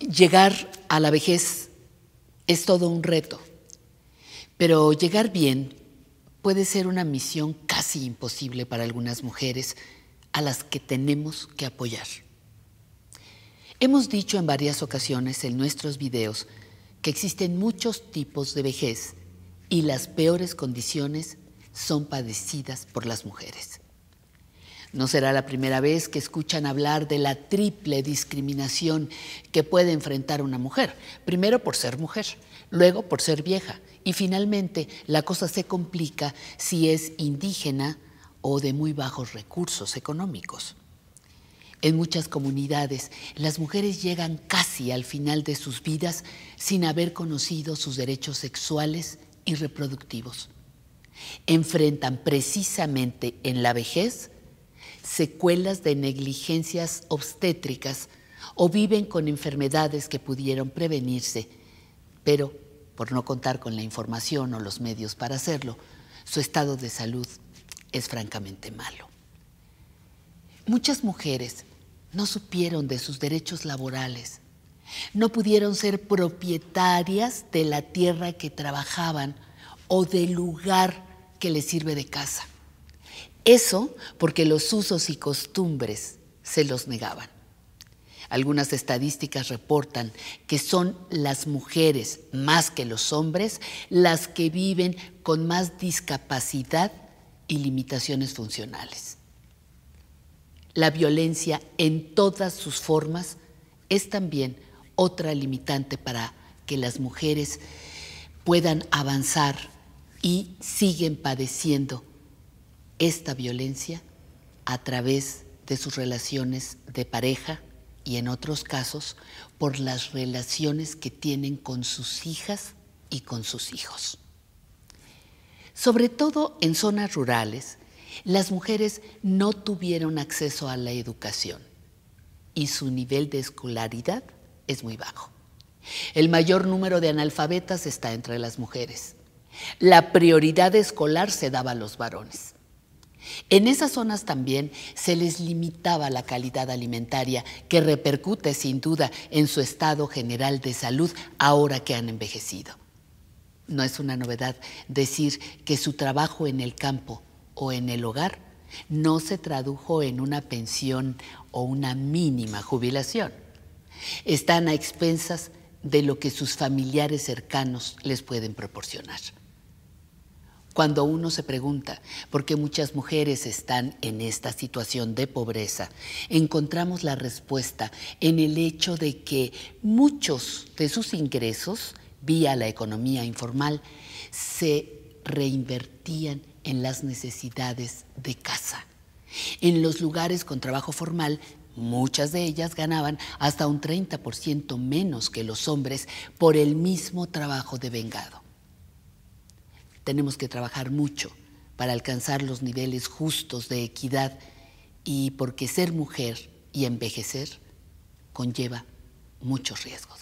Llegar a la vejez es todo un reto, pero llegar bien puede ser una misión casi imposible para algunas mujeres a las que tenemos que apoyar. Hemos dicho en varias ocasiones en nuestros videos que existen muchos tipos de vejez y las peores condiciones son padecidas por las mujeres. No será la primera vez que escuchan hablar de la triple discriminación que puede enfrentar una mujer. Primero por ser mujer, luego por ser vieja y finalmente la cosa se complica si es indígena o de muy bajos recursos económicos. En muchas comunidades las mujeres llegan casi al final de sus vidas sin haber conocido sus derechos sexuales y reproductivos. Enfrentan precisamente en la vejez secuelas de negligencias obstétricas o viven con enfermedades que pudieron prevenirse, pero por no contar con la información o los medios para hacerlo, su estado de salud es francamente malo. Muchas mujeres no supieron de sus derechos laborales, no pudieron ser propietarias de la tierra que trabajaban o del lugar que les sirve de casa. Eso porque los usos y costumbres se los negaban. Algunas estadísticas reportan que son las mujeres, más que los hombres, las que viven con más discapacidad y limitaciones funcionales. La violencia en todas sus formas es también otra limitante para que las mujeres puedan avanzar y siguen padeciendo esta violencia a través de sus relaciones de pareja y en otros casos por las relaciones que tienen con sus hijas y con sus hijos. Sobre todo en zonas rurales, las mujeres no tuvieron acceso a la educación y su nivel de escolaridad es muy bajo. El mayor número de analfabetas está entre las mujeres. La prioridad escolar se daba a los varones. En esas zonas también se les limitaba la calidad alimentaria, que repercute sin duda en su estado general de salud ahora que han envejecido. No es una novedad decir que su trabajo en el campo o en el hogar no se tradujo en una pensión o una mínima jubilación. Están a expensas de lo que sus familiares cercanos les pueden proporcionar cuando uno se pregunta por qué muchas mujeres están en esta situación de pobreza, encontramos la respuesta en el hecho de que muchos de sus ingresos, vía la economía informal, se reinvertían en las necesidades de casa. En los lugares con trabajo formal, muchas de ellas ganaban hasta un 30% menos que los hombres por el mismo trabajo de vengado. Tenemos que trabajar mucho para alcanzar los niveles justos de equidad y porque ser mujer y envejecer conlleva muchos riesgos.